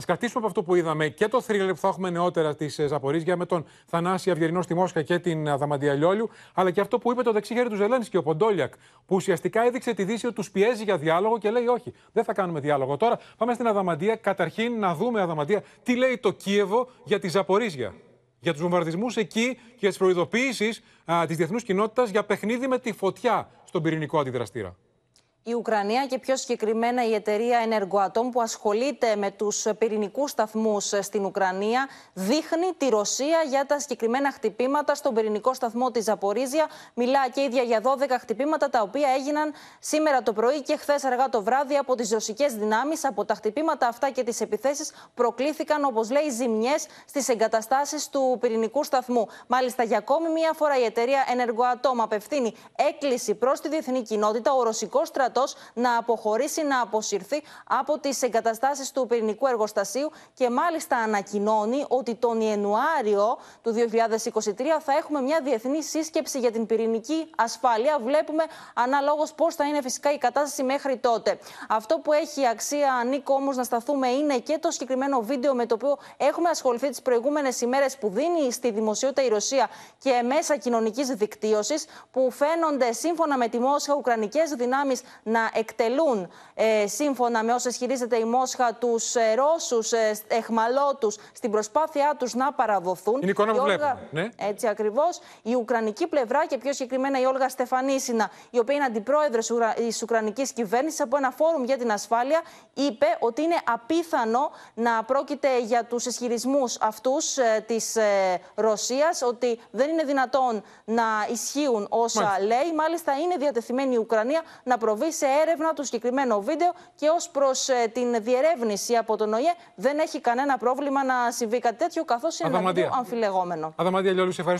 Ας κρατήσουμε από αυτό που είδαμε και το θρύλερ που θα έχουμε νεότερα της ε, Ζαπορίζια με τον Θανάση Αυγερινό στη Μόσχα και την Αδαμαντία ε, Λιόλιου, αλλά και αυτό που είπε το δεξί του και ο Ποντόλιακ, που ουσιαστικά έδειξε τη Δύση ότι τους πιέζει για διάλογο και λέει όχι, δεν θα κάνουμε διάλογο. Τώρα πάμε στην Αδαμαντία. Καταρχήν να δούμε, Αδαμαντία, τι λέει το Κίεβο για τη Ζαπορίζια. Για τους βομβαρδισμούς εκεί και για τις προειδοποιήσει της διεθνούς κοινότητας για παιχνίδι με τη φωτιά στον πυρηνικό αντιδραστήρα. Η Ουκρανία και πιο συγκεκριμένα η εταιρεία Ενεργοατόμ που ασχολείται με τους πυρηνικούς σταθμούς στην Ουκρανία δείχνει τη Ρωσία για τα συγκεκριμένα χτυπήματα στον πυρηνικό σταθμό της Ζαπορίζια. Μιλά και ίδια για 12 χτυπήματα τα οποία έγιναν σήμερα το πρωί και χθες αργά το βράδυ από τις ρωσικές δυνάμεις. Από τα χτυπήματα αυτά και τις επιθέσεις προκλήθηκαν όπως λέει ζημιές στις εγκαταστάσεις του πυρηνικού σταθμού. Μάλιστα για ακόμη μία φορά η εταιρεία Ενεργοατόμ απευθύνει έκκληση προς τη διεθνή κοινότητα. Ο ρωσικός να αποχωρήσει, να αποσυρθεί από τις εγκαταστάσεις του πυρηνικού εργοστασίου και μάλιστα ανακοινώνει ότι τον Ιανουάριο του 2023 θα έχουμε μια διεθνή σύσκεψη για την πυρηνική ασφάλεια. Βλέπουμε ανάλογο πώς θα είναι φυσικά η κατάσταση μέχρι τότε. Αυτό που έχει αξία, Νίκο, όμως να σταθούμε είναι και το συγκεκριμένο βίντεο με το οποίο έχουμε ασχοληθεί τις προηγούμενες ημέρες που δίνει στη δημοσιότητα η Ρωσία και μέσα κοινωνικής δικτύωσης, που φαίνονται σύμφωνα με τη Μόσχα Ουκρανικές δυνάμεις να εκτελούν ε, σύμφωνα με όσα ισχυρίζεται η Μόσχα τους ε, Ρώσους ε, εχμαλώτους στην προσπάθειά τους να παραδοθούν. Είναι εικόνα που βλέπουμε. Ναι. Έτσι ακριβώς. Η Ουκρανική πλευρά και πιο συγκεκριμένα η Όλγα Στεφανίσινα, η οποία είναι αντιπρόεδρος της Ουκρανικής κυβέρνησης από ένα φόρουμ για την ασφάλεια, είπε ότι είναι απίθανο να πρόκειται για τους ισχυρισμούς αυτούς ε, της ε, Ρωσίας, ότι δεν είναι δυνατόν να ισχύουν όσα λέει. Μάλιστα, είναι διατεθειμένη η Ουκρανία να προβεί σε έρευνα του συγκεκριμένου βίντεο και ως προς ε, την διερεύνηση από τον ΟΗΕ δεν έχει κανένα πρόβλημα να συμβεί κάτι τέτοιο, καθώς είναι αμφιλεγόμενο. Αδαμαντία,